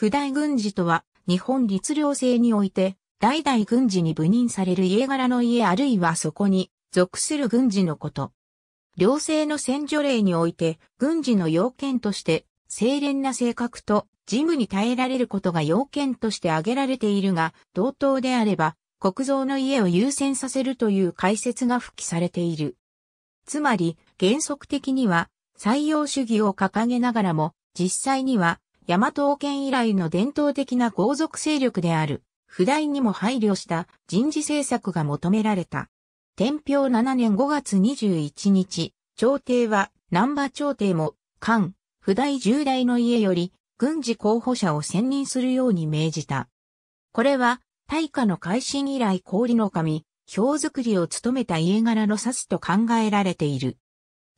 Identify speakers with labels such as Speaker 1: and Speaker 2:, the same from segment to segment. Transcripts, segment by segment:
Speaker 1: 普代軍事とは、日本律令制において、代々軍事に部任される家柄の家あるいはそこに属する軍事のこと。領政の選除令において、軍事の要件として、清廉な性格と事務に耐えられることが要件として挙げられているが、同等であれば、国造の家を優先させるという解説が付記されている。つまり、原則的には、採用主義を掲げながらも、実際には、大和王権以来の伝統的な豪族勢力である、譜代にも配慮した人事政策が求められた。天平7年5月21日、朝廷は南波朝廷も、官、譜代十代の家より、軍事候補者を選任するように命じた。これは、大化の改新以来氷の神、表作りを務めた家柄の指すと考えられている。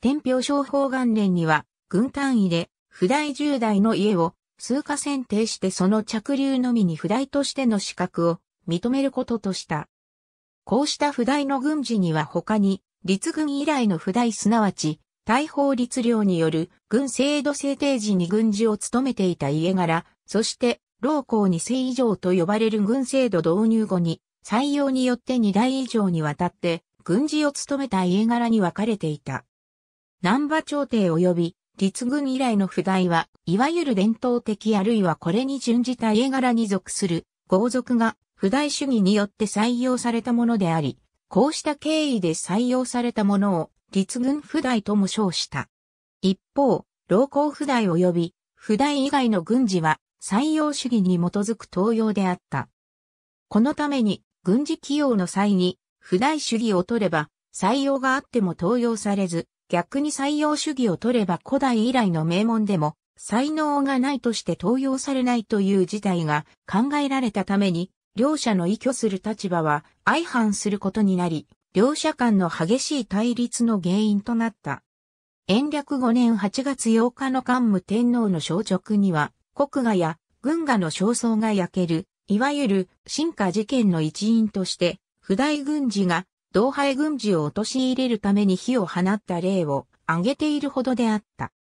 Speaker 1: 天平商法元年には、軍単位で、譜代十代の家を通過選定してその着流のみに不代としての資格を認めることとした。こうした不代の軍事には他に、立軍以来の不代すなわち、大法律令による軍制度制定時に軍事を務めていた家柄、そして、老公二世以上と呼ばれる軍制度導入後に、採用によって二代以上にわたって、軍事を務めた家柄に分かれていた。南波朝廷及び立軍以来の譜代は、いわゆる伝統的あるいはこれに準じた家柄に属する豪族が譜代主義によって採用されたものであり、こうした経緯で採用されたものを立軍譜代とも称した。一方、老公譜代及び譜代以外の軍事は採用主義に基づく登用であった。このために軍事起用の際に譜代主義を取れば採用があっても登用されず、逆に採用主義を取れば古代以来の名門でも、才能がないとして登用されないという事態が考えられたために、両者の依拠する立場は相反することになり、両者間の激しい対立の原因となった。延暦5年8月8日の桓武天皇の消直には、国画や軍画の焦燥が焼ける、いわゆる進化事件の一因として、不代軍事が同廃軍事を陥れるために火を放った例を挙げているほどであった。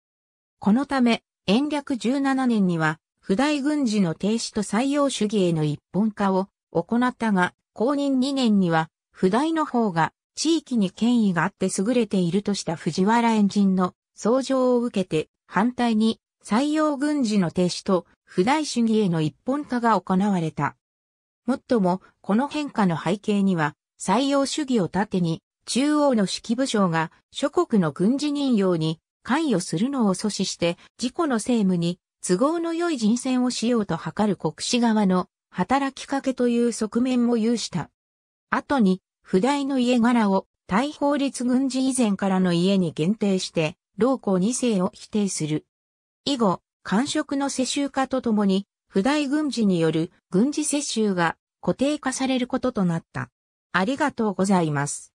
Speaker 1: このため、延暦17年には、不代軍事の停止と採用主義への一本化を行ったが、公認2年には、不代の方が地域に権威があって優れているとした藤原円陣の相乗を受けて、反対に採用軍事の停止と不代主義への一本化が行われた。もっとも、この変化の背景には、採用主義を盾に、中央の指揮部省が諸国の軍事任用に関与するのを阻止して、自己の政務に都合の良い人選をしようと図る国士側の働きかけという側面も有した。後に、不代の家柄を大法律軍事以前からの家に限定して、老公二世を否定する。以後、官職の世襲化とともに、不代軍事による軍事世襲が固定化されることとなった。ありがとうございます。